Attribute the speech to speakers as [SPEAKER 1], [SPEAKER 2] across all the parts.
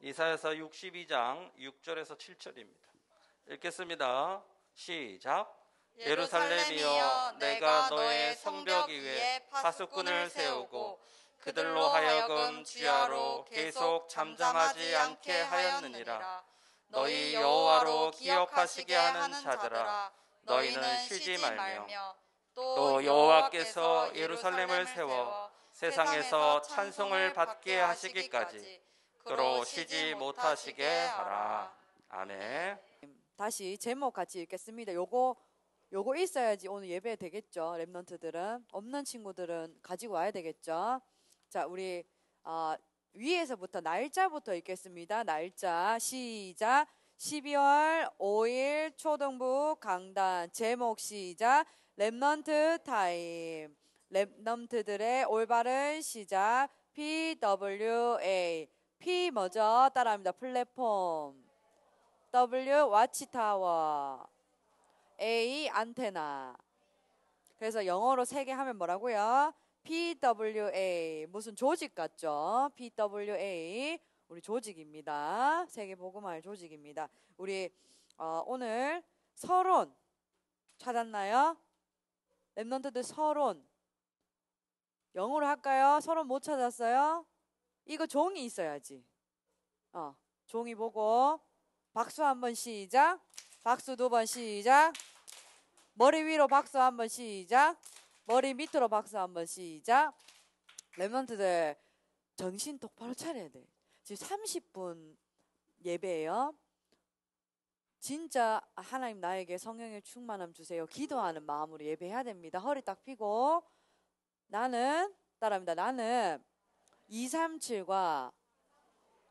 [SPEAKER 1] 이사야서 62장 6절에서 7절입니다. 읽겠습니다. 시작. 예루살렘이여 내가 너의 성벽 위에 파수꾼을 세우고 그들로 하여금 주야로 계속 잠잠하지 않게 하였느니라. 너희 여호와로 기억하시게 하는 자들아 너희는 쉬지 말며 또 여호와께서 예루살렘을 세워 세상에서 찬송을 받게 하시기까지 들어오쉬지 못하시게 하라. 아멘. 다시 제목 같이 읽겠습니다. 요거 요거 있어야지 오늘 예배 되겠죠. 랩넌트들은 없는 친구들은 가지고 와야 되겠죠. 자, 우리 어, 위에서부터 날짜부터 읽겠습니다. 날짜 시작 12월 5일 초등부 강단 제목 시작 랩넌트 타임 랩넌트들의 올바른 시작 PWA P 먼저 따라합니다. 플랫폼. W 와치타워. A 안테나. 그래서 영어로 세개 하면 뭐라고요? PWA 무슨 조직 같죠? PWA 우리 조직입니다. 세계 보고말 조직입니다. 우리 어, 오늘 서론 찾았나요? 랩넌트들 서론 영어로 할까요? 서론 못 찾았어요? 이거 종이 있어야지. 어, 종이 보고 박수 한 번 시작. 박수 두 번 시작. 머리 위로 박수 한 번 시작. 머리 밑으로 박수 한 번 시작. 랩런트들 정신 똑바로 차려야 돼. 지금 30분 예배예요. 진짜 하나님 나에게 성령의 충만함 주세요. 기도하는 마음으로 예배해야 됩니다. 허리 딱 피고 나는 따라합니다. 나는 237과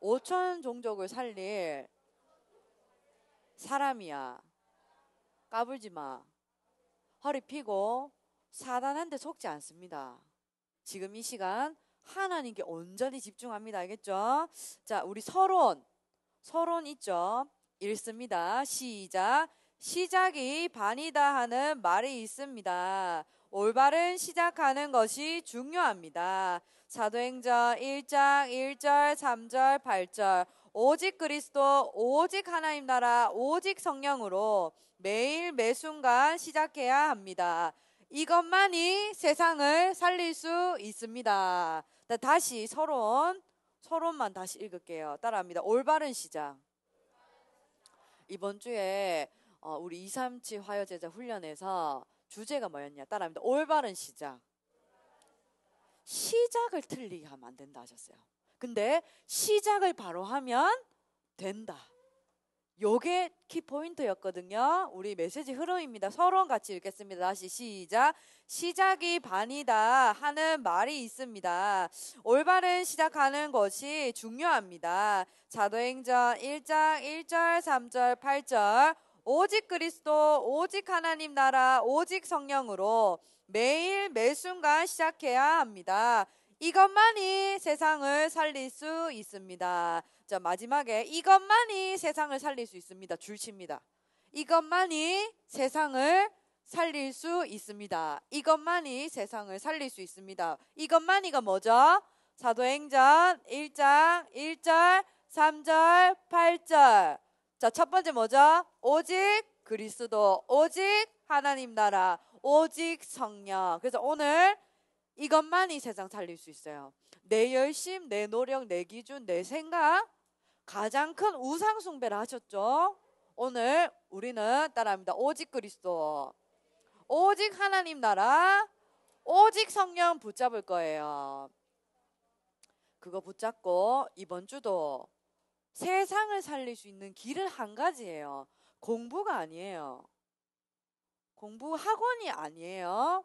[SPEAKER 1] 5천 종족을 살릴 사람이야. 까불지 마. 허리 피고 사단한테 속지 않습니다. 지금 이 시간 하나님께 온전히 집중합니다. 알겠죠? 자, 우리 서론. 서론 있죠? 읽습니다. 시작. 시작이 반이다 하는 말이 있습니다. 올바른 시작하는 것이 중요합니다. 사도행전 1장 1절, 3절, 8절. 오직 그리스도, 오직 하나님 나라, 오직 성령으로 매일 매순간 시작해야 합니다. 이것만이 세상을 살릴 수 있습니다. 다시 서론, 서론만 다시 읽을게요. 따라합니다. 올바른 시작. 이번 주에 어, 우리 237 화요제자 훈련에서 주제가 뭐였냐? 따라합니다. 올바른 시작. 시작을 틀리게 하면 안 된다 하셨어요. 근데 시작을 바로 하면 된다. 요게 키포인트였거든요. 우리 메시지 흐름입니다. 서론 같이 읽겠습니다. 다시 시작. 시작이 반이다 하는 말이 있습니다. 올바른 시작하는 것이 중요합니다. 자도행전 1장 1절, 3절, 8절. 오직 그리스도, 오직 하나님 나라, 오직 성령으로 매일 매순간 시작해야 합니다. 이것만이 세상을 살릴 수 있습니다. 자, 마지막에 이것만이 세상을 살릴 수 있습니다. 줄칩니다. 이것만이 세상을 살릴 수 있습니다. 이것만이 세상을 살릴 수 있습니다. 이것만이가 뭐죠? 사도행전 1장 1절, 3절, 8절. 자, 첫 번째 뭐죠? 오직 그리스도, 오직 하나님 나라, 오직 성령. 그래서 오늘 이것만이 세상 살릴 수 있어요. 내 열심, 내 노력, 내 기준, 내 생각 가장 큰 우상 숭배를 하셨죠. 오늘 우리는 따라합니다. 오직 그리스도, 오직 하나님 나라, 오직 성령 붙잡을 거예요. 그거 붙잡고 이번 주도 세상을 살릴 수 있는 길을 한 가지예요. 공부가 아니에요. 공부 학원이 아니에요.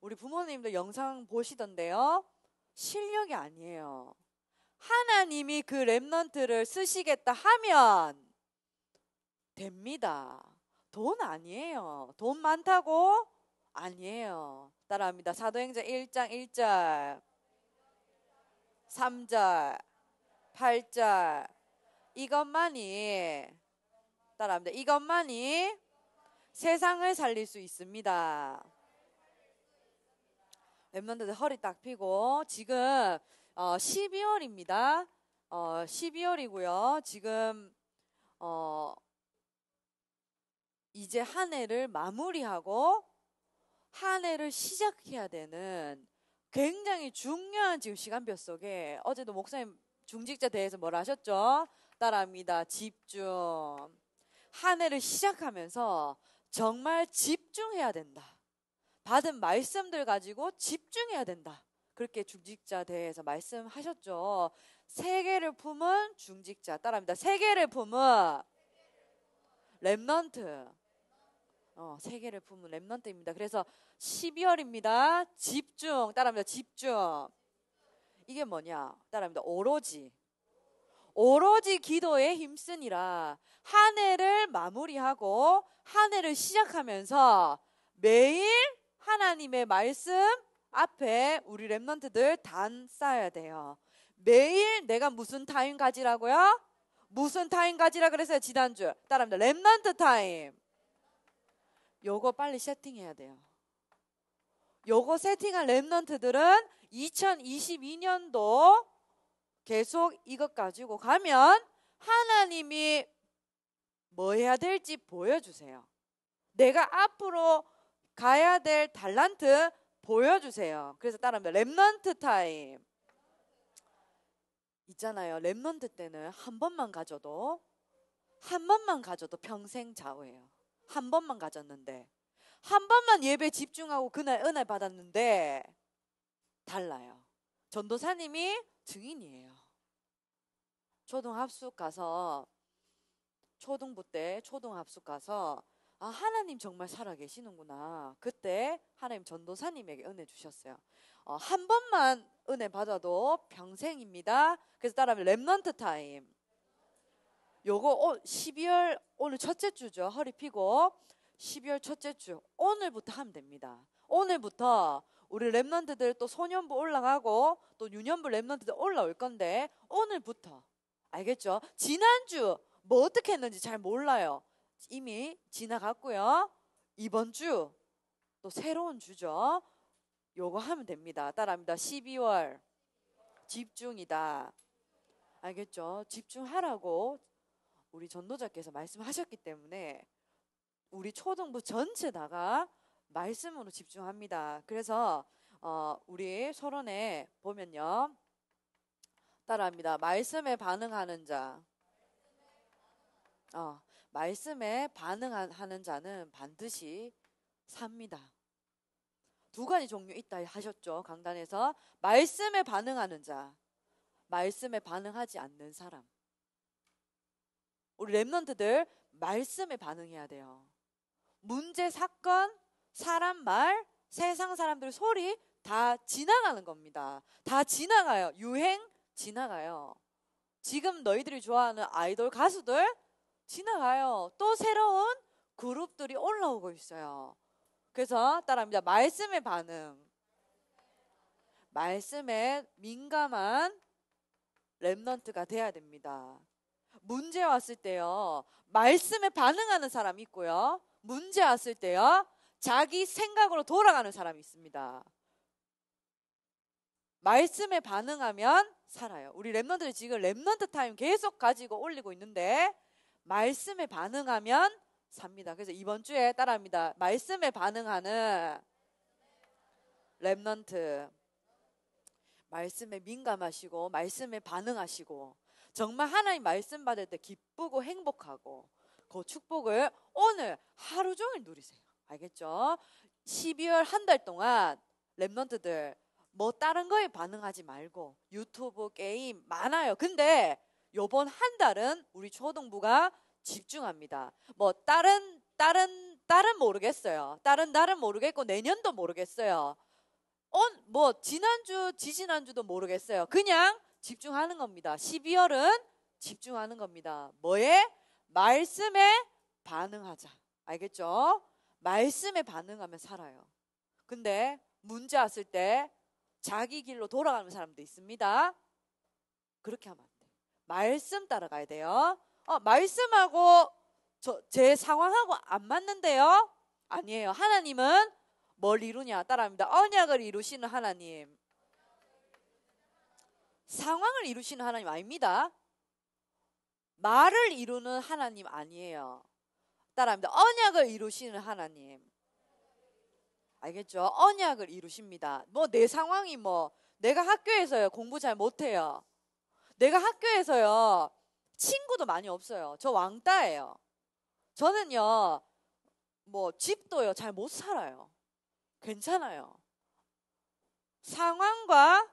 [SPEAKER 1] 우리 부모님도 영상 보시던데요. 실력이 아니에요. 하나님이 그 랩런트를 쓰시겠다 하면 됩니다. 돈 아니에요. 돈 많다고? 아니에요. 따라합니다. 사도행전 1장 1절, 3절, 8절, 이것만이 따라합니다. 이것만이 세상을 살릴 수 있습니다. 랩런드들 허리 딱 피고 지금 어, 12월입니다. 어, 12월이고요. 지금 어, 이제 한 해를 마무리하고 한 해를 시작해야 되는 굉장히 중요한 지금 시간표 속에 어제도 목사님 중직자 대회서 뭐라 하셨죠? 따라합니다. 집중. 한 해를 시작하면서 정말 집중해야 된다. 받은 말씀들 가지고 집중해야 된다. 그렇게 중직자 대회에서 말씀하셨죠. 세계를 품은 중직자 따라합니다. 세계를 품은 랩넌트. 어, 세계를 품은 랩넌트입니다. 그래서 12월입니다. 집중 따라합니다. 집중. 이게 뭐냐? 따라합니다. 오로지 오로지 기도에 힘쓰니라. 한 해를 마무리하고 한 해를 시작하면서 매일 하나님의 말씀 앞에 우리 랩런트들 단 쌓아야 돼요. 매일 내가 무슨 타임 가지라고요? 무슨 타임 가지라 그랬어요 지난주 따라합니다 랩런트 타임 요거 빨리 세팅해야 돼요 요거 세팅한 랩런트들은 2022년도 계속 이것 가지고 가면 하나님이 뭐 해야 될지 보여주세요. 내가 앞으로 가야 될 달란트 보여주세요. 그래서 따라합니다. 랩넌트 타임. 있잖아요. 랩런트 때는 한 번만 가져도 한 번만 가져도 평생 좌우예요. 한 번만 가졌는데 한 번만 예배 집중하고 그날 은혜 받았는데 달라요. 전도사님이 증인이에요. 초등합숙 가서 초등부 때 초등합숙 가서 아 하나님 정말 살아계시는구나. 그때 하나님 전도사님에게 은혜 주셨어요. 어, 한 번만 은혜 받아도 평생입니다. 그래서 따라하면 렘넌트 타임. 요거 어, 12월 오늘 첫째 주죠. 허리 피고 12월 첫째 주 오늘부터 하면 됩니다. 오늘부터 우리 랩런트들 또 소년부 올라가고 또 유년부 랩런트들 올라올 건데 오늘부터 알겠죠? 지난주 뭐 어떻게 했는지 잘 몰라요. 이미 지나갔고요. 이번 주 또 새로운 주죠. 요거 하면 됩니다. 따라합니다. 12월 집중이다. 알겠죠? 집중하라고 우리 전도자께서 말씀하셨기 때문에 우리 초등부 전체다가 말씀으로 집중합니다. 그래서 어, 우리 서론에 보면요. 따라합니다. 말씀에 반응하는 자. 어, 말씀에 반응하는 자는 반드시 삽니다. 두 가지 종류 있다 하셨죠. 강단에서 말씀에 반응하는 자, 말씀에 반응하지 않는 사람. 우리 랩런트들 말씀에 반응해야 돼요. 문제, 사건, 사람 말, 세상 사람들 소리 다 지나가는 겁니다. 다 지나가요. 유행 지나가요. 지금 너희들이 좋아하는 아이돌 가수들 지나가요. 또 새로운 그룹들이 올라오고 있어요. 그래서 따라합니다. 말씀의 반응. 말씀에 민감한 랩런트가 돼야 됩니다. 문제 왔을 때요. 말씀에 반응하는 사람 있고요. 문제 왔을 때요. 자기 생각으로 돌아가는 사람이 있습니다. 말씀에 반응하면 살아요. 우리 랩런들 지금 랩런트 타임 계속 가지고 올리고 있는데 말씀에 반응하면 삽니다. 그래서 이번 주에 따라합니다. 말씀에 반응하는 랩런트. 말씀에 민감하시고 말씀에 반응하시고 정말 하나님 말씀 받을 때 기쁘고 행복하고 그 축복을 오늘 하루 종일 누리세요. 알겠죠? 12월 한 달 동안 랩런트들 뭐 다른 거에 반응하지 말고 유튜브 게임 많아요. 근데 요번 한 달은 우리 초등부가 집중합니다. 뭐 다른 다른 다른 모르겠어요. 다른 다른 모르겠고 내년도 모르겠어요. 온뭐 지난주 지지난주도 모르겠어요. 그냥 집중하는 겁니다. 12월은 집중하는 겁니다. 뭐에 말씀에 반응하자. 알겠죠? 말씀에 반응하면 살아요. 근데 문제 왔을 때 자기 길로 돌아가는 사람도 있습니다. 그렇게 하면 안 돼. 말씀 따라가야 돼요. 어, 말씀하고 저, 제 상황하고 안 맞는데요? 아니에요. 하나님은 뭘 이루냐? 따라합니다. 언약을 이루시는 하나님. 상황을 이루시는 하나님 아닙니다. 말을 이루는 하나님 아니에요. 따라합니다. 언약을 이루시는 하나님. 알겠죠? 언약을 이루십니다. 뭐 내 상황이 뭐 내가 학교에서요 공부 잘 못해요. 내가 학교에서요 친구도 많이 없어요. 저 왕따예요. 저는요 뭐 집도요 잘 못 살아요. 괜찮아요. 상황과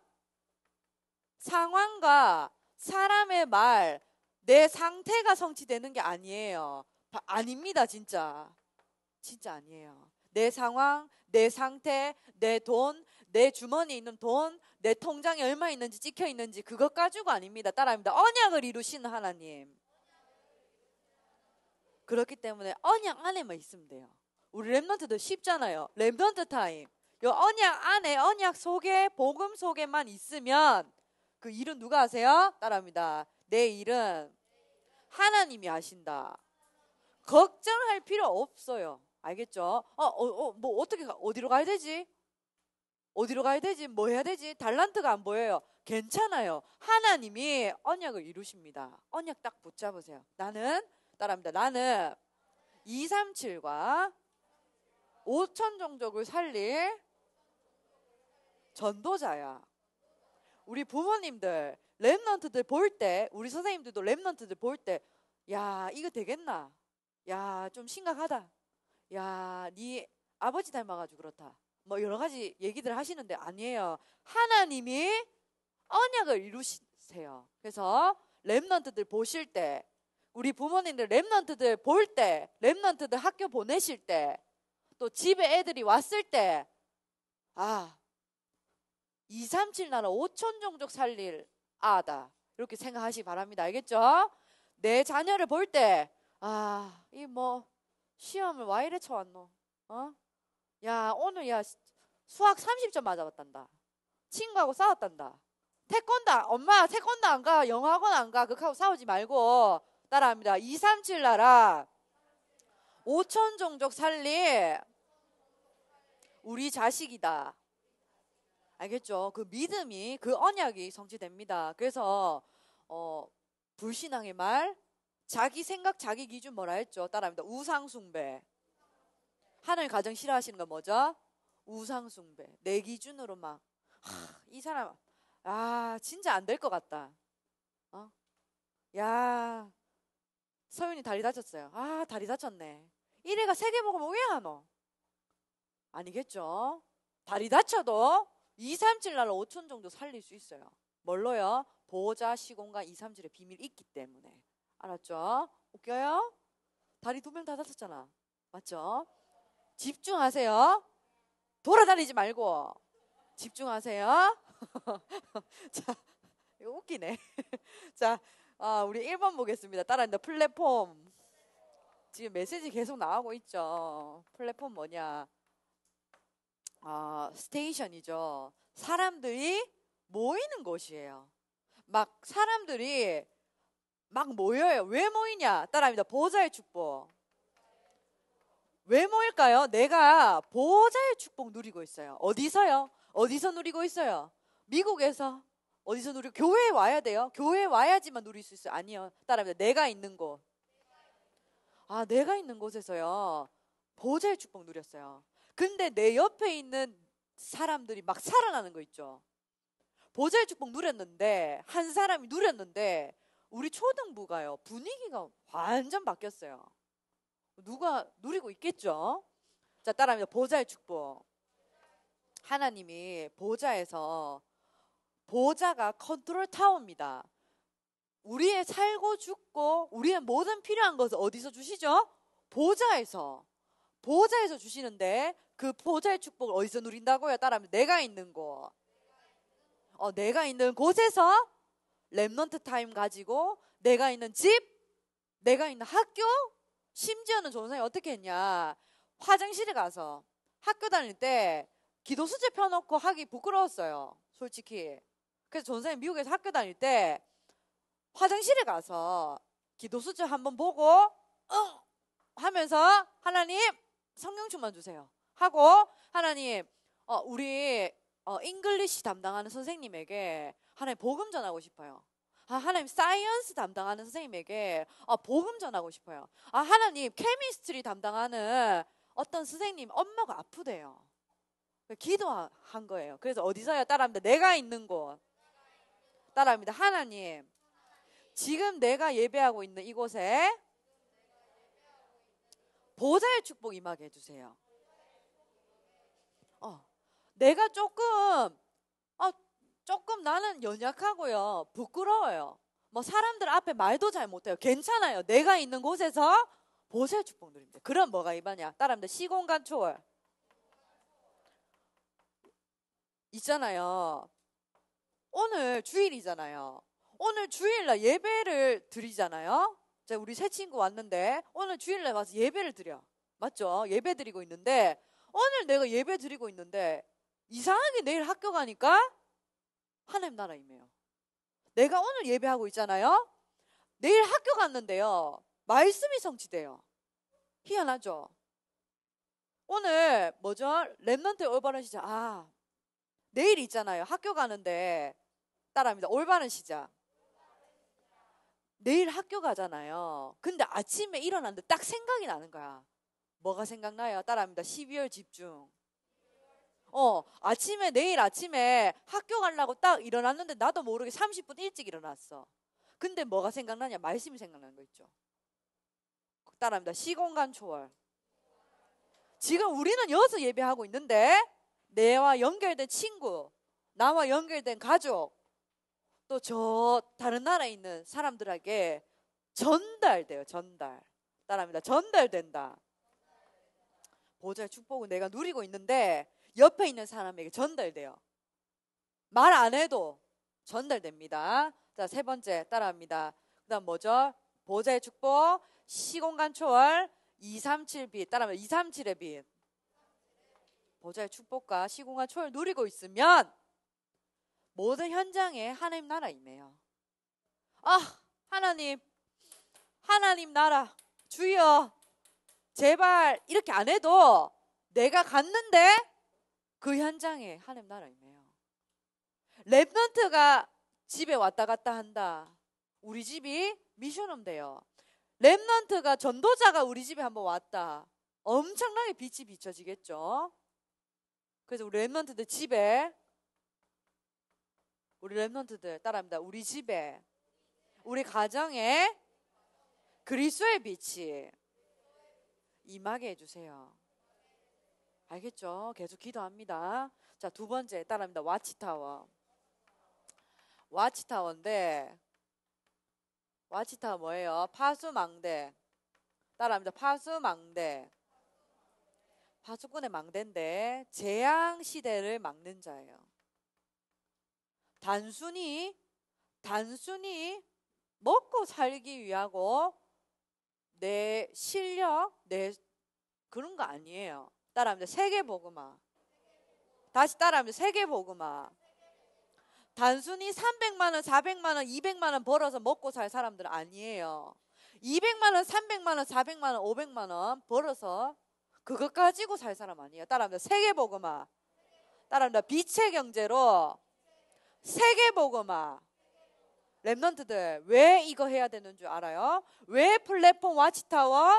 [SPEAKER 1] 상황과 사람의 말, 내 상태가 성취되는 게 아니에요. 아닙니다, 진짜. 진짜 아니에요. 내 상황, 내 상태, 내 돈, 내 주머니에 있는 돈, 내 통장에 얼마 있는지 찍혀 있는지 그것 가지고 아닙니다. 따라합니다. 언약을 이루시는 하나님. 그렇기 때문에 언약 안에만 있으면 돼요. 우리 랩런트도 쉽잖아요. 랩런트 타임. 요 언약 안에 언약 속에 복음 속에만 있으면 그 일은 누가 하세요? 따라합니다. 내 일은 하나님이 하신다. 걱정할 필요 없어요. 알겠죠? 어, 어, 어, 뭐 어떻게 가, 어디로 가야 되지? 어디로 가야 되지? 뭐 해야 되지? 달란트가 안 보여요. 괜찮아요. 하나님이 언약을 이루십니다. 언약 딱 붙잡으세요. 나는 따라합니다. 나는 237과 5천 종족을 살릴 전도자야. 우리 부모님들 랩런트들 볼 때, 우리 선생님들도 랩런트들 볼 때, 야 이거 되겠나? 야, 좀 심각하다. 야, 네 아버지 닮아가지고 그렇다. 뭐 여러 가지 얘기들 하시는데 아니에요. 하나님이 언약을 이루시세요. 그래서 렘넌트들 보실 때 우리 부모님들 렘넌트들 볼 때, 렘넌트들 학교 보내실 때, 또 집에 애들이 왔을 때, 아, 237 나라 5천 종족 살릴 아다. 이렇게 생각하시기 바랍니다. 알겠죠? 내 자녀를 볼 때, 아, 이 뭐 시험을 와 이래 쳐왔노? 어? 야, 오늘 야 수학 30점 맞아봤단다. 친구하고 싸웠단다. 태권도 엄마 태권도 안 가, 영어학원 안 가. 그하고 싸우지 말고 따라합니다. 2, 3, 7 나라 5천 종족 살리 우리 자식이다. 알겠죠? 그 믿음이 그 언약이 성취됩니다. 그래서 어 불신앙의 말 자기 생각, 자기 기준 뭐라 했죠? 따라합니다. 우상숭배. 하늘 가장 싫어하시는 건 뭐죠? 우상숭배. 내 기준으로 막, 하, 이 사람, 아, 진짜 안 될 것 같다. 어? 야, 서윤이 다리 다쳤어요. 아, 다리 다쳤네. 이래가 세 개 먹으면 왜야 너? 뭐? 아니겠죠? 다리 다쳐도 2, 3, 7날 5천 정도 살릴 수 있어요. 뭘로요? 보호자, 시공간 2, 3, 7의 비밀이 있기 때문에. 알았죠? 웃겨요? 다리 두 명 다 다쳤잖아. 맞죠? 집중하세요. 돌아다니지 말고. 집중하세요. 자, 이거 웃기네. 자, 아, 우리 1번 보겠습니다. 따라한다. 플랫폼. 지금 메시지 계속 나오고 있죠. 플랫폼 뭐냐? 아, 스테이션이죠. 사람들이 모이는 곳이에요. 막 사람들이 막 모여요. 왜 모이냐? 따라합니다. 보호자의 축복. 왜 모일까요? 내가 보호자의 축복 누리고 있어요. 어디서요? 어디서 누리고 있어요? 미국에서 어디서 누리고 교회에 와야 돼요. 교회에 와야지만 누릴 수 있어요. 아니요. 따라합니다. 내가 있는 곳. 아, 내가 있는 곳에서요. 보호자의 축복 누렸어요. 근데 내 옆에 있는 사람들이 막 살아나는 거 있죠. 보호자의 축복 누렸는데 한 사람이 누렸는데 우리 초등부가요, 분위기가 완전 바뀌었어요. 누가 누리고 있겠죠? 자, 따라합니다. 보좌의 축복. 하나님이 보좌에서 보좌가 컨트롤 타워입니다. 우리의 살고 죽고 우리의 모든 필요한 것을 어디서 주시죠? 보좌에서. 보좌에서 주시는데 그 보좌의 축복을 어디서 누린다고요? 따라하면 내가 있는 곳. 어, 내가 있는 곳에서 랩런트 타임 가지고 내가 있는 집, 내가 있는 학교, 심지어는 조선생이 어떻게 했냐. 화장실에 가서 학교 다닐 때 기도 수제 펴놓고 하기 부끄러웠어요. 솔직히. 그래서 조선생이 미국에서 학교 다닐 때 화장실에 가서 기도 수제 한번 보고 응 어? 하면서 하나님 성경 충만 주세요. 하고 하나님 어, 우리 어, 잉글리시 담당하는 선생님에게 하나님 복음 전하고 싶어요. 아, 하나님 사이언스 담당하는 선생님에게 아, 복음 전하고 싶어요. 아, 하나님 케미스트리 담당하는 어떤 선생님 엄마가 아프대요. 기도한 거예요. 그래서 어디서요? 따라합니다. 내가 있는 곳. 따라합니다. 하나님, 지금 내가 예배하고 있는 이곳에 보좌의 축복 임하게 해주세요. 어, 내가 조금 조금 나는 연약하고요. 부끄러워요. 뭐 사람들 앞에 말도 잘 못해요. 괜찮아요. 내가 있는 곳에서 보세 축복 드립니다 그럼 뭐가 이하냐따라합니 시공간 초월. 있잖아요. 오늘 주일이잖아요. 오늘 주일날 예배를 드리잖아요. 자, 우리 새 친구 왔는데 오늘 주일날 와서 예배를 드려. 맞죠? 예배 드리고 있는데 오늘 내가 예배 드리고 있는데 이상하게 내일 학교 가니까 하나님 나라 임이에요 내가 오늘 예배하고 있잖아요. 내일 학교 갔는데요. 말씀이 성취돼요. 희한하죠? 오늘 뭐죠? 랩런트 올바른 시작. 아, 내일 있잖아요. 학교 가는데 따라합니다. 올바른 시작. 내일 학교 가잖아요. 근데 아침에 일어났는데 딱 생각이 나는 거야. 뭐가 생각나요? 따라합니다. 12월 집중. 어, 아침에, 내일 아침에 학교 가려고 딱 일어났는데 나도 모르게 30분 일찍 일어났어. 근데 뭐가 생각나냐? 말씀이 생각나는 거 있죠. 따라합니다. 시공간 초월. 지금 우리는 여기서 예배하고 있는데 내와 연결된 친구, 나와 연결된 가족, 또 저 다른 나라에 있는 사람들에게 전달돼요. 전달. 따라합니다. 전달된다. 보좌의 축복은 내가 누리고 있는데 옆에 있는 사람에게 전달돼요. 말 안 해도 전달됩니다. 자, 세 번째 따라합니다. 그 다음 뭐죠? 보좌의 축복, 시공간 초월, 237빛. 따라하면 237의 빛. 보좌의 축복과 시공간 초월 누리고 있으면 모든 현장에 하나님 나라 임해요. 아, 하나님, 하나님 나라, 주여, 제발 이렇게 안 해도 내가 갔는데 그 현장에 하나 나라 임해요. 랩넌트가 집에 왔다 갔다 한다. 우리 집이 미션홈 돼요. 랩넌트가 전도자가 우리 집에 한번 왔다. 엄청나게 빛이 비춰지겠죠. 그래서 우리 랩넌트들 집에 우리 랩넌트들 따라합니다. 우리 집에 우리 가정에 그리스도의 빛이 임하게 해주세요. 알겠죠? 계속 기도합니다. 자, 두 번째 따라합니다. 와치타워. 와치타워인데 와치타워 뭐예요? 파수망대. 따라합니다. 파수망대. 파수꾼의 망대인데 재앙 시대를 막는 자예요. 단순히 단순히 먹고 살기 위하고 내 실력 내 그런 거 아니에요. 따라합니다. 세계 복음화. 다시 따라합니다. 세계 복음화. 단순히 300만 원, 400만 원, 200만 원 벌어서 먹고 살 사람들 아니에요. 200만 원, 300만 원, 400만 원, 500만 원 벌어서 그것 가지고 살 사람 아니에요. 따라합니다. 세계 복음화. 따라합니다. 빛의 경제로 세계 복음화. 랩런트들 왜 이거 해야 되는 줄 알아요? 왜 플랫폼 와치타워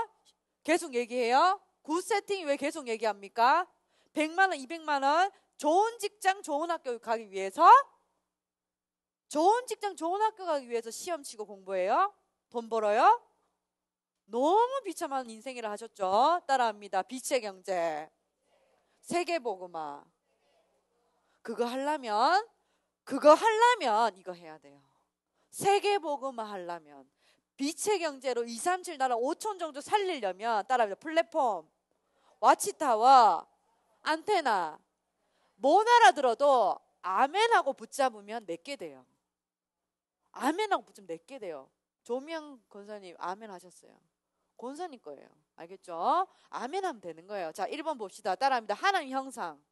[SPEAKER 1] 계속 얘기해요? 굿 세팅 왜 계속 얘기합니까? 100만 원, 200만 원 좋은 직장, 좋은 학교 가기 위해서 좋은 직장, 좋은 학교 가기 위해서 시험 치고 공부해요. 돈 벌어요. 너무 비참한 인생이라 하셨죠. 따라합니다. 빛의 경제. 세계 보그마. 그거 하려면 그거 하려면 이거 해야 돼요. 세계 보그마 하려면 빛의 경제로 2, 3, 7 나라 5천 정도 살리려면 따라합니다. 플랫폼, 와치타와 안테나 뭐 나라 들어도 아멘하고 붙잡으면 내게 돼요. 아멘하고 붙잡으면 내게 돼요. 조명 권사님 아멘 하셨어요. 권사님 거예요. 알겠죠? 아멘 하면 되는 거예요. 자, 1번 봅시다. 따라합니다. 하나님 형상.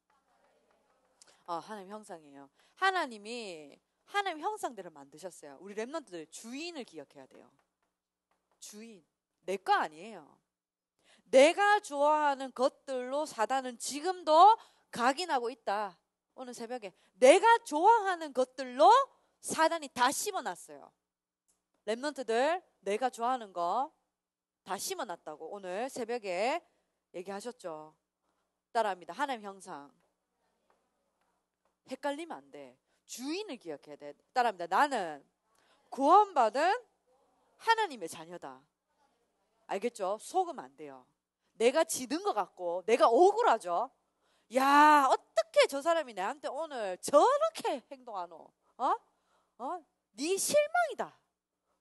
[SPEAKER 1] 어, 하나님 형상이에요. 하나님이 하나님 형상들을 만드셨어요. 우리 랩런트들 주인을 기억해야 돼요. 주인, 내 거 아니에요. 내가 좋아하는 것들로 사단은 지금도 각인하고 있다. 오늘 새벽에 내가 좋아하는 것들로 사단이 다 심어놨어요. 랩런트들 내가 좋아하는 거 다 심어놨다고 오늘 새벽에 얘기하셨죠. 따라합니다. 하나님 형상. 헷갈리면 안 돼. 주인을 기억해야 돼. 따라합니다. 나는 구원받은 하나님의 자녀다. 알겠죠? 속으면 안 돼요. 내가 지는 것 같고 내가 억울하죠. 야 어떻게 저 사람이 나한테 오늘 저렇게 행동하노? 어? 어? 네 실망이다.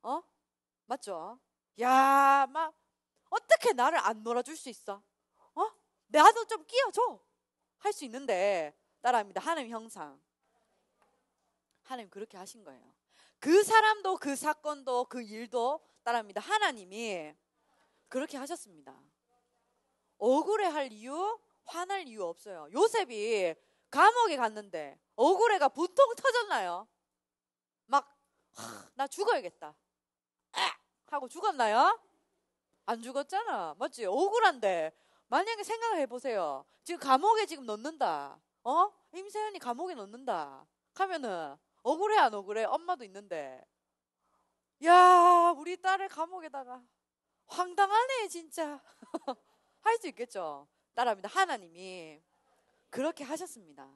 [SPEAKER 1] 어? 맞죠? 야막 어떻게 나를 안 놀아줄 수 있어? 어? 나도 좀 끼워줘. 할 수 있는데 따라합니다. 하나님 형상. 하나님 그렇게 하신 거예요. 그 사람도 그 사건도 그 일도 따라합니다. 하나님이 그렇게 하셨습니다. 억울해할 이유, 화날 이유 없어요. 요셉이 감옥에 갔는데 억울해가 보통 터졌나요? 막 나 죽어야겠다 아! 하고 죽었나요? 안 죽었잖아, 맞지? 억울한데 만약에 생각을 해보세요. 지금 감옥에 지금 넣는다. 어? 임세현이 감옥에 넣는다. 하면은 억울해 안 억울해? 엄마도 있는데. 야, 우리 딸을 감옥에다가 황당하네 진짜. 할 수 있겠죠. 따라합니다. 하나님이 그렇게 하셨습니다.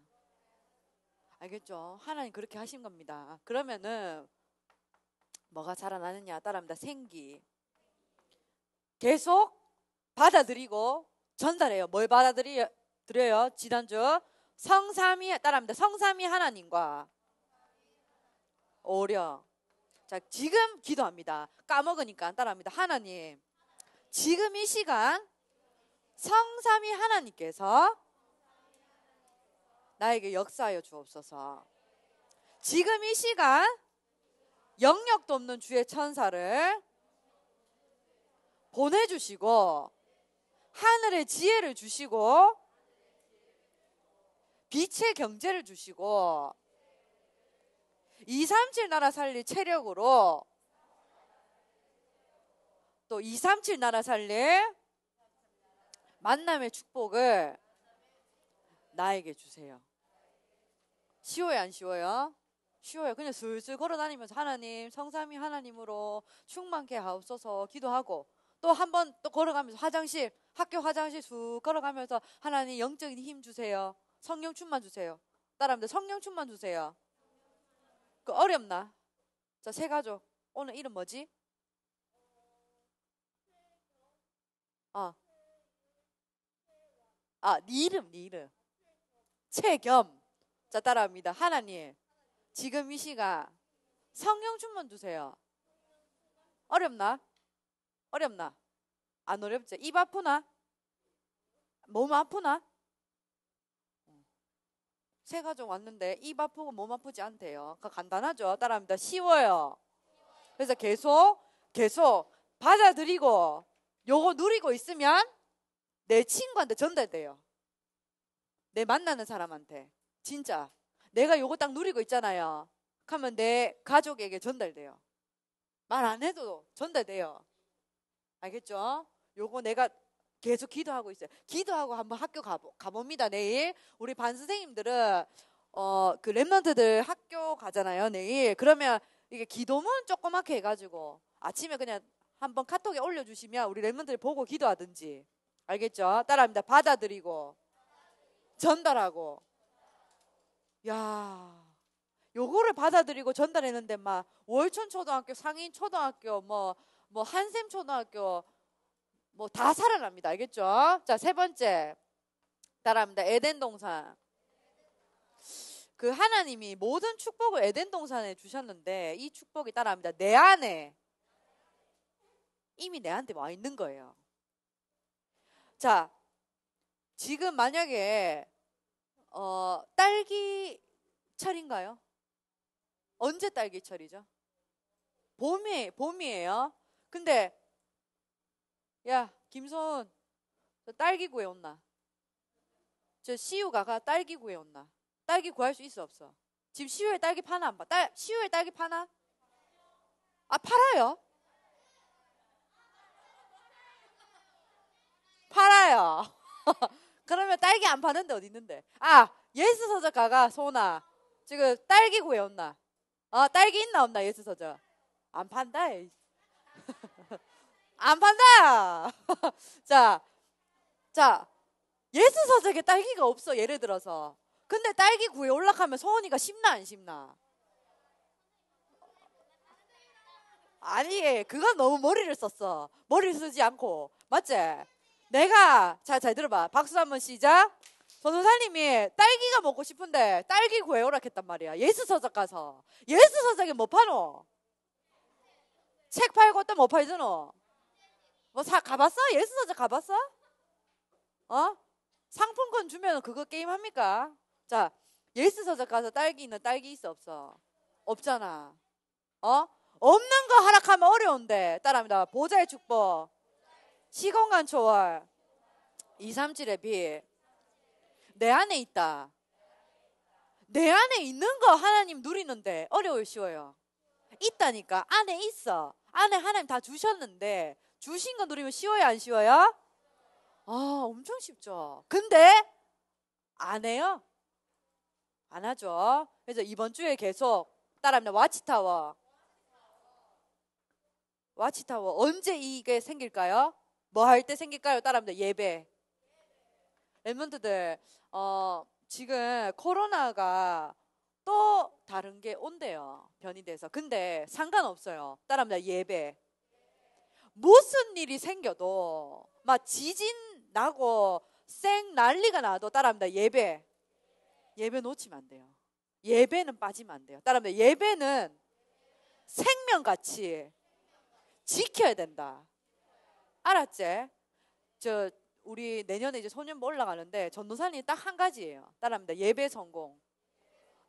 [SPEAKER 1] 알겠죠? 하나님 그렇게 하신 겁니다. 그러면은 뭐가 자라나느냐? 따라합니다. 생기. 계속 받아들이고 전달해요. 뭘 받아들여요? 지난주 성삼이 따라합니다. 성삼이 하나님과 어려. 자, 지금 기도합니다. 까먹으니까 따라합니다. 하나님, 지금 이 시간 성삼위 하나님께서 나에게 역사하여 주옵소서. 지금 이 시간 영역도 없는 주의 천사를 보내주시고 하늘의 지혜를 주시고 빛의 경제를 주시고 237 나라 살릴 체력으로 또 237 나라 살릴 만남의 축복을 나에게 주세요. 쉬워요, 안 쉬워요? 쉬워요. 그냥 슬슬 걸어다니면서 하나님, 성삼이 하나님으로 충만케 하옵소서 기도하고 또 한 번 또 걸어가면서 화장실, 학교 화장실 쑥 걸어가면서 하나님 영적인 힘 주세요. 성령 춤만 주세요. 따라합니다. 성령 춤만 주세요. 그 어렵나? 자, 세 가족. 오늘 이름 뭐지? 어. 아, 네 이름, 네 이름. 체겸. 자, 따라합니다. 하나님, 지금 이 시간 성령 주문 주세요. 어렵나? 어렵나? 안어렵죠입 아프나? 몸 아프나? 세 가족 왔는데 입 아프고 몸 아프지 않대요. 그 간단하죠. 따라합니다. 쉬워요. 그래서 계속 계속 받아들이고 요거 누리고 있으면 내 친구한테 전달돼요. 내 만나는 사람한테 진짜 내가 요거 딱 누리고 있잖아요. 하면 내 가족에게 전달돼요. 말 안 해도 전달돼요. 알겠죠? 요거 내가 계속 기도하고 있어요. 기도하고 한번 학교 가보, 가봅니다. 내일 우리 반 선생님들은 어, 그 랩런트들 학교 가잖아요. 내일 그러면 이게 기도문 조그맣게 해가지고 아침에 그냥 한번 카톡에 올려주시면 우리 랩런트를 보고 기도하든지 알겠죠? 따라합니다. 받아들이고 전달하고 야 요거를 받아들이고 전달했는데 막 월촌 초등학교, 상인 초등학교, 뭐 뭐 한샘 초등학교 뭐다 살아납니다. 알겠죠? 자, 세 번째. 따라합니다. 에덴 동산. 그 하나님이 모든 축복을 에덴 동산에 주셨는데 이 축복이 따라합니다. 내 안에 이미 내한테 와 있는 거예요. 자, 지금 만약에 어, 딸기철인가요? 언제 딸기철이죠? 봄이 봄이에요. 근데 야, 김선, 저 딸기 구해온나. 저 시우 가가 딸기 구해온나. 딸기 구할 수 있어 없어? 지금 시우에 딸기 파나 안 봐? 딸, 시우에 딸기 파나? 아, 팔아요? 팔아요. 그러면 딸기 안 파는데 어디 있는데? 아, 예스 서적가가 소나 지금 딸기 구해온나. 어, 딸기 있나 없나 예스 서적? 안 판다. 에이. 안 판다. 자, 자, 예수 서적에 딸기가 없어. 예를 들어서. 근데 딸기 구에 올라가면 소원이가 쉽나 안 쉽나? 아니, 예, 그건 너무 머리를 썼어. 머리를 쓰지 않고. 맞지? 내가, 자, 잘 들어봐. 박수 한번 시작. 전도사님이 딸기가 먹고 싶은데 딸기 구에 오락했단 말이야. 예수 서적 가서. 예수 서적에 뭐 파노? 책 팔고 또뭐 팔잖아. 뭐 사, 가봤어? 예스서적 가봤어? 어? 상품권 주면 그거 게임 합니까? 자, 예스서적 가서 딸기 있는 딸기 있어 없어? 없잖아. 어? 없는 거 하락하면 어려운데. 따라합니다. 보좌의 축복. 시공간 초월. 237의 비. 내 안에 있다. 내 안에 있는 거 하나님 누리는데 어려워요, 쉬워요? 있다니까. 안에 있어. 안에 하나님 다 주셨는데 주신 거 누리면 쉬워요, 안 쉬워요? 아, 엄청 쉽죠. 근데 안 해요? 안 하죠. 그래서 이번 주에 계속 따라합니다. 와치타워. 와치타워. 언제 이게 생길까요? 뭐 할 때 생길까요? 따라합니다. 예배. 랩몬트들, 어, 지금 코로나가 또 다른 게 온대요. 변이 돼서. 근데 상관없어요. 따라합니다. 예배. 무슨 일이 생겨도 막 지진 나고 생 난리가 나도 따라합니다. 예배. 예배 놓치면 안 돼요. 예배는 빠지면 안 돼요. 따라합니다. 예배는 생명같이 지켜야 된다. 알았지? 저 우리 내년에 이제 소년부 뭐 올라가는데 전도사님이 딱 한 가지예요. 따라합니다. 예배 성공.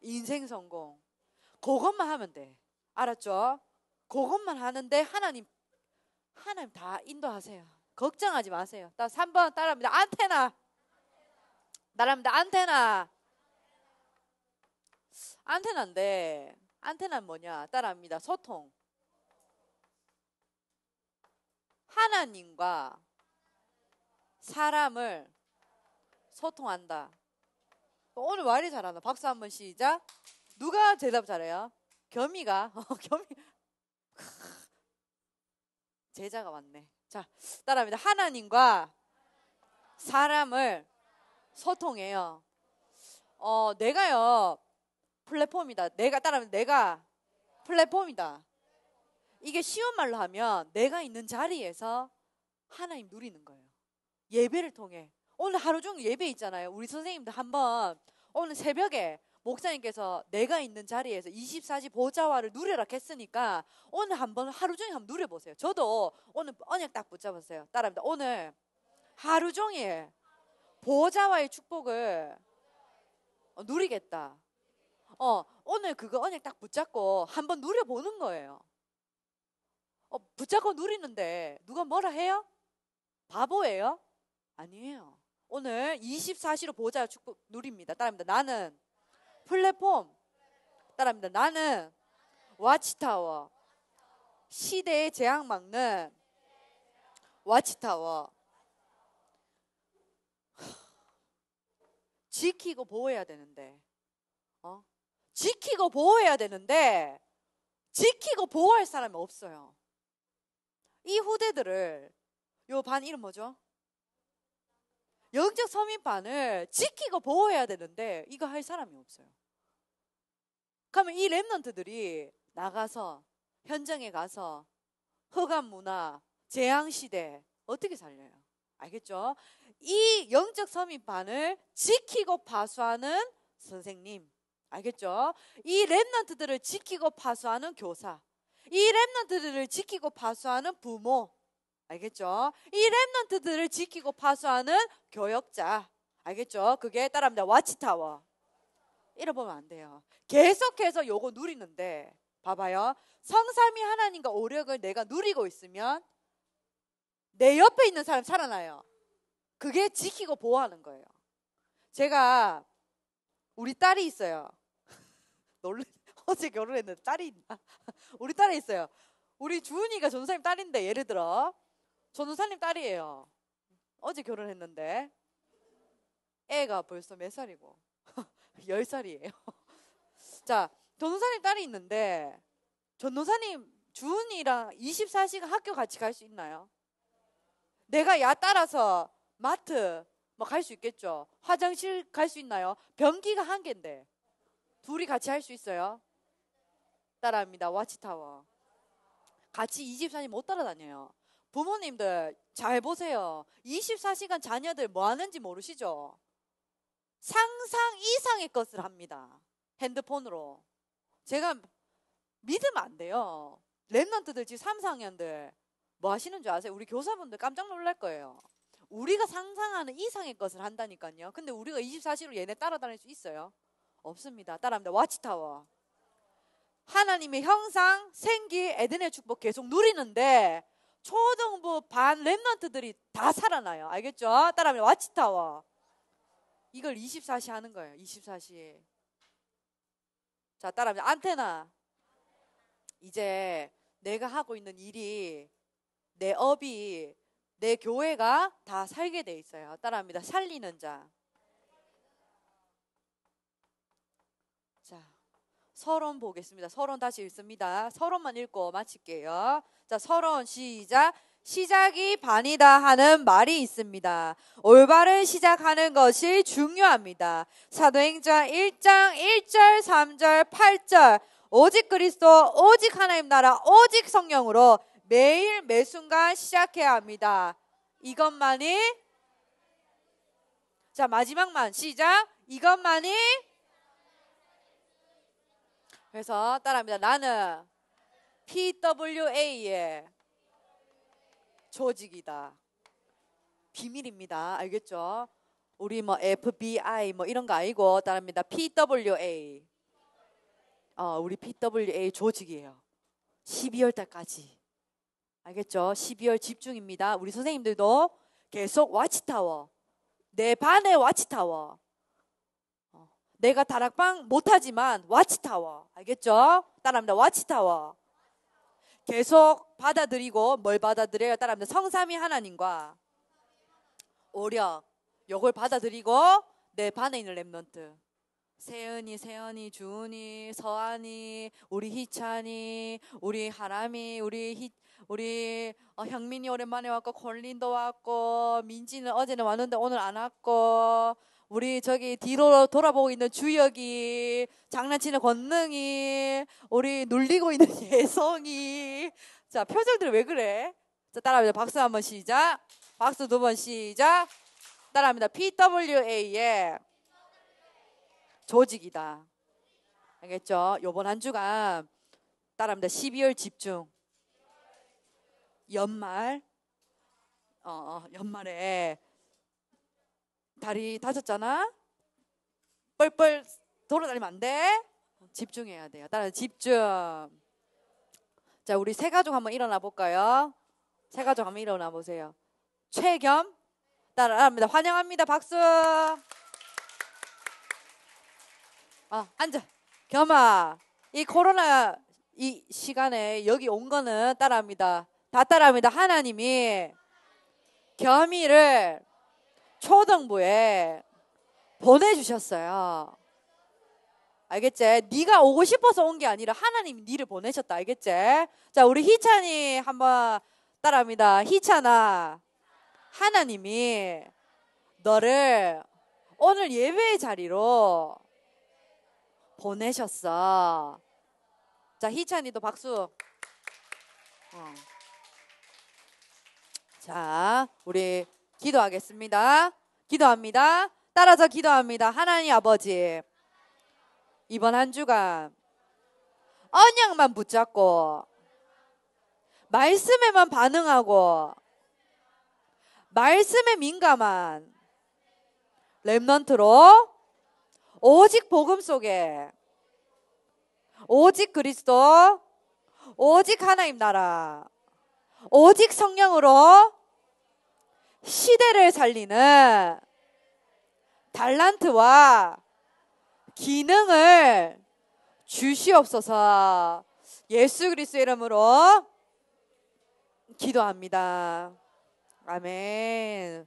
[SPEAKER 1] 인생 성공. 그것만 하면 돼. 알았죠? 그것만 하는데 하나님 하나님 다 인도하세요. 걱정하지 마세요. 나 3번 따라합니다. 안테나. 따라합니다. 안테나. 안테나인데 안테나는 뭐냐? 따라합니다. 소통. 하나님과 사람을 소통한다. 오늘 말이 잘한다. 박수 한번 시작. 누가 대답 잘해요? 겸이가. 겸이. 제자가 왔네. 자, 따라합니다. 하나님과 사람을 소통해요. 어, 내가요, 플랫폼이다. 내가, 따라하면 내가 플랫폼이다. 이게 쉬운 말로 하면 내가 있는 자리에서 하나님 누리는 거예요. 예배를 통해. 오늘 하루 종일 예배 있잖아요. 우리 선생님들 한번 오늘 새벽에 목사님께서 내가 있는 자리에서 24시 보좌와를 누려라 했으니까 오늘 한번 하루 종일 한번 누려보세요. 저도 오늘 언약 딱 붙잡았어요. 따라합니다. 오늘 하루 종일 보좌와의 축복을 누리겠다. 어, 오늘 그거 언약 딱 붙잡고 한번 누려보는 거예요. 어, 붙잡고 누리는데 누가 뭐라 해요? 바보예요? 아니에요. 오늘 24시로 보좌 축복 누립니다. 따라합니다. 나는 플랫폼. 따라합니다. 나는 와치타워. 시대의 재앙 막는 와치타워. 지키고 보호해야 되는데, 어? 지키고 보호해야 되는데, 지키고 보호할 사람이 없어요. 이 후대들을, 요 반 이름 뭐죠? 영적 서민판을 지키고 보호해야 되는데 이거 할 사람이 없어요. 그러면 이 랩런트들이 나가서 현장에 가서 허감 문화, 재앙 시대 어떻게 살려요? 알겠죠? 이 영적 서민판을 지키고 파수하는 선생님, 알겠죠? 이 랩런트들을 지키고 파수하는 교사, 이 랩런트들을 지키고 파수하는 부모, 알겠죠? 이 랩런트들을 지키고 파수하는 교역자. 알겠죠? 그게 따라합니다. 와치타워. 잃어보면 안 돼요. 계속해서 요거 누리는데 봐봐요. 성삼이 하나님과 오력을 내가 누리고 있으면 내 옆에 있는 사람 살아나요. 그게 지키고 보호하는 거예요. 제가 우리 딸이 있어요. 놀래 어제 결혼했는데 딸이 있나? 우리 딸이 있어요. 우리 주은이가 전사님 딸인데 예를 들어 전우사님 딸이에요. 어제 결혼했는데 애가 벌써 몇 살이고 10살이에요. 자, 전우사님 딸이 있는데 전우사님 준이랑 24시간 학교 같이 갈 수 있나요? 내가 야 따라서 마트 뭐 갈 수 있겠죠. 화장실 갈 수 있나요? 변기가 한 개인데 둘이 같이 할 수 있어요? 따라합니다. 와치타워. 같이 24시 못 따라다녀요. 부모님들 잘 보세요. 24시간 자녀들 뭐 하는지 모르시죠? 상상 이상의 것을 합니다. 핸드폰으로. 제가 믿으면 안 돼요. 랩런트들 지금 3, 4학년들 뭐 하시는 줄 아세요? 우리 교사분들 깜짝 놀랄 거예요. 우리가 상상하는 이상의 것을 한다니까요. 근데 우리가 24시로 얘네 따라다닐 수 있어요? 없습니다. 따라합니다. 와치타워. 하나님의 형상, 생기, 에덴의 축복 계속 누리는데 초등부 반 랩런트들이 다 살아나요. 알겠죠? 따라하면 와치타워. 이걸 24시 하는 거예요. 24시. 자, 따라하면 안테나. 이제 내가 하고 있는 일이 내 업이 내 교회가 다 살게 돼 있어요. 따라합니다. 살리는 자. 서론 보겠습니다. 서론 다시 읽습니다. 서론만 읽고 마칠게요. 자, 서론 시작. 시작이 반이다 하는 말이 있습니다. 올바른 시작하는 것이 중요합니다. 사도행전 1장 1절, 3절, 8절. 오직 그리스도, 오직 하나님 나라, 오직 성령으로 매일 매순간 시작해야 합니다. 이것만이 자, 마지막만 시작. 이것만이 그래서 따라합니다. 나는 PWA의 조직이다. 비밀입니다. 알겠죠? 우리 뭐 FBI 뭐 이런 거 아니고 따라합니다. PWA. 어, 우리 PWA 조직이에요. 12월 달까지. 알겠죠? 12월 집중입니다. 우리 선생님들도 계속 와치타워. 내 반의 와치타워. 내가 다락방 못하지만 와치타워. 알겠죠? 따라합니다. 와치타워. 계속 받아들이고 뭘 받아들여요? 따라합니다. 성삼위 하나님과 오력. 요걸 받아들이고 내 반에 있는 랩런트 세은이, 세연이, 주은이, 서한이, 우리 희찬이, 우리 하람이, 우리 희, 우리 어, 형민이 오랜만에 왔고 콜린도 왔고 민지는 어제는 왔는데 오늘 안 왔고 우리 저기 뒤로 돌아보고 있는 주역이 장난치는 권능이 우리 눌리고 있는 예성이 자 표정들 왜 그래? 자 따라합니다. 박수 한번 시작. 박수 두 번 시작. 따라합니다. PWA의 조직이다. 알겠죠? 요번 한 주간 따라합니다. 12월 집중. 연말 어, 어 연말에 다리 다쳤잖아? 뻘뻘 돌아다니면 안 돼? 집중해야 돼요. 따라 집중. 자, 우리 세 가족 한번 일어나 볼까요? 세 가족 한번 일어나 보세요. 최겸 따라합니다. 환영합니다. 박수. 아, 앉아. 겸아. 이 코로나 이 시간에 여기 온 거는 따라합니다. 다 따라합니다. 하나님이 겸이를 초등부에 보내주셨어요. 알겠지? 네가 오고 싶어서 온 게 아니라 하나님이 니를 보내셨다. 알겠지? 자, 우리 희찬이 한번 따라합니다. 희찬아, 하나님이 너를 오늘 예배의 자리로 보내셨어. 자, 희찬이도 박수. 어. 자, 우리 기도하겠습니다. 기도합니다. 따라서 기도합니다. 하나님 아버지. 이번 한 주간 언약만 붙잡고 말씀에만 반응하고 말씀에 민감한 랩런트로 오직 복음 속에 오직 그리스도 오직 하나님 나라 오직 성령으로 시대를 살리는 달란트와 기능을 주시옵소서 예수 그리스도 이름으로 기도합니다. 아멘.